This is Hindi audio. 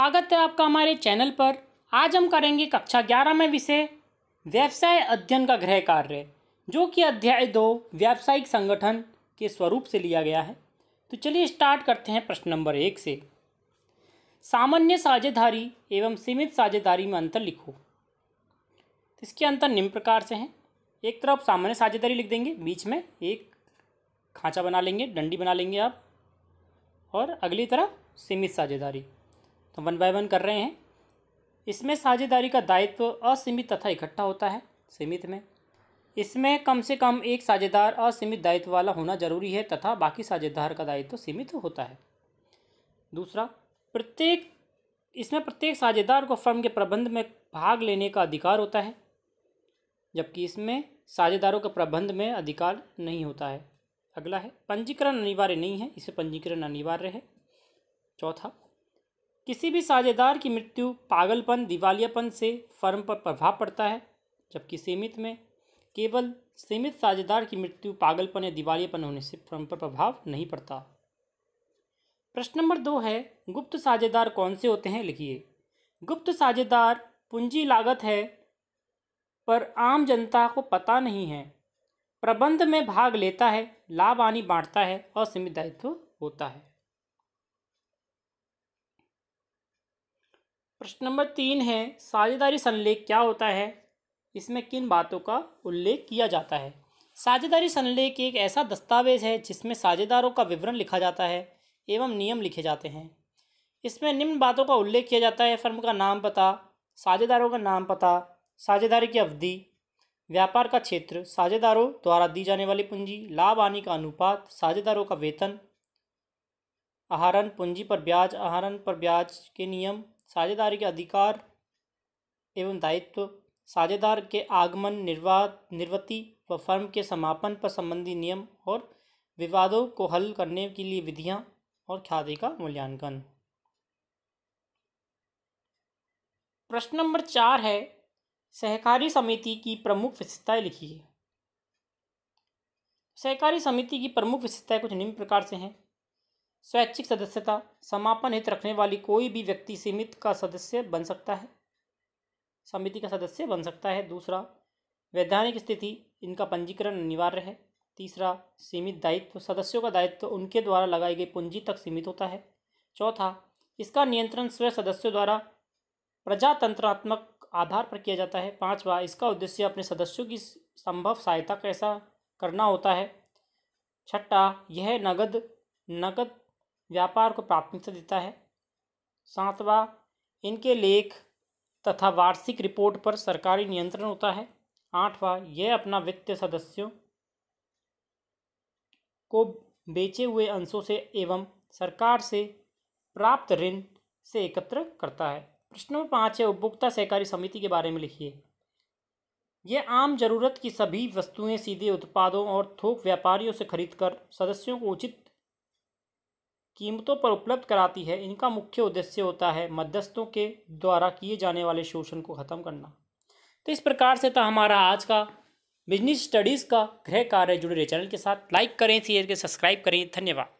स्वागत है आपका हमारे चैनल पर आज हम करेंगे कक्षा ग्यारह में विषय व्यवसाय अध्ययन का गृह कार्य जो कि अध्याय दो व्यावसायिक संगठन के स्वरूप से लिया गया है तो चलिए स्टार्ट करते हैं प्रश्न नंबर एक से सामान्य साझेदारी एवं सीमित साझेदारी में अंतर लिखो तो इसके अंतर निम्न प्रकार से हैं एक तरफ सामान्य साझेदारी लिख देंगे बीच में एक खांचा बना लेंगे डंडी बना लेंगे आप और अगली तरफ सीमित साझेदारी तो वन बाय वन कर रहे हैं इसमें साझेदारी का दायित्व असीमित तथा इकट्ठा होता है सीमित में इसमें कम से कम एक साझेदार असीमित दायित्व वाला होना जरूरी है तथा बाकी साझेदार का दायित्व सीमित होता है दूसरा प्रत्येक इसमें प्रत्येक साझेदार को फर्म के प्रबंध में भाग लेने का अधिकार होता है जबकि इसमें साझेदारों के प्रबंध में अधिकार नहीं होता है अगला है पंजीकरण अनिवार्य नहीं है इसे पंजीकरण अनिवार्य है चौथा किसी भी साझेदार की मृत्यु पागलपन दिवालियापन से फर्म पर प्रभाव पड़ता है जबकि सीमित में केवल सीमित साझेदार की मृत्यु पागलपन या दिवालियापन होने से फर्म पर प्रभाव नहीं पड़ता प्रश्न नंबर दो है गुप्त साझेदार कौन से होते हैं लिखिए गुप्त साझेदार पूंजी लागत है पर आम जनता को पता नहीं है प्रबंध में भाग लेता है लाभ आनी बांटता है और सीमित दायित्व होता है प्रश्न नंबर तीन है साझेदारी संलेख क्या होता है इसमें किन बातों का उल्लेख किया जाता है साझेदारी संलेख एक ऐसा दस्तावेज है जिसमें साझेदारों का विवरण लिखा जाता है एवं नियम लिखे जाते हैं इसमें निम्न बातों का उल्लेख किया जाता है फर्म का नाम पता साझेदारों का नाम पता साझेदारी की अवधि व्यापार का क्षेत्र साझेदारों द्वारा दी जाने वाली पूंजी लाभ आने का अनुपात साझेदारों का वेतन आहरण पूंजी पर ब्याज आहरण पर ब्याज के नियम साझेदारी के अधिकार एवं दायित्व साझेदार के आगमन निर्वा निर्वृत्ति व फर्म के समापन पर संबंधी नियम और विवादों को हल करने के लिए विधियां और ख्याति का मूल्यांकन प्रश्न नंबर चार है सहकारी समिति की प्रमुख विशेषताएं लिखिए सहकारी समिति की प्रमुख विशेषताएं कुछ निम्न प्रकार से हैं स्वैच्छिक सदस्यता समापन हित रखने वाली कोई भी व्यक्ति समिति का सदस्य बन सकता है समिति का सदस्य बन सकता है दूसरा वैधानिक स्थिति इनका पंजीकरण अनिवार्य है तीसरा सीमित दायित्व सदस्यों का दायित्व उनके द्वारा लगाई गई पूंजी तक सीमित होता है चौथा इसका नियंत्रण स्वयं सदस्यों द्वारा प्रजातंत्रात्मक आधार पर किया जाता है पांचवा इसका उद्देश्य अपने सदस्यों की संभव सहायता कैसा करना होता है छठा यह नगद नगद व्यापार को प्राथमिकता देता है सातवां इनके लेख तथा वार्षिक रिपोर्ट पर सरकारी नियंत्रण होता है आठवां यह अपना वित्तीय सदस्यों को बेचे हुए अंशों से एवं सरकार से प्राप्त ऋण से एकत्र करता है प्रश्न नंबर पाँच है उपभोक्ता सहकारी समिति के बारे में लिखिए यह आम जरूरत की सभी वस्तुएं सीधे उत्पादों और थोक व्यापारियों से खरीदकर सदस्यों को उचित कीमतों पर उपलब्ध कराती है इनका मुख्य उद्देश्य होता है मध्यस्थों के द्वारा किए जाने वाले शोषण को ख़त्म करना तो इस प्रकार से तो हमारा आज का बिजनेस स्टडीज़ का गृह कार्य जुड़े रहे चैनल के साथ लाइक करें शेयर के सब्सक्राइब करें धन्यवाद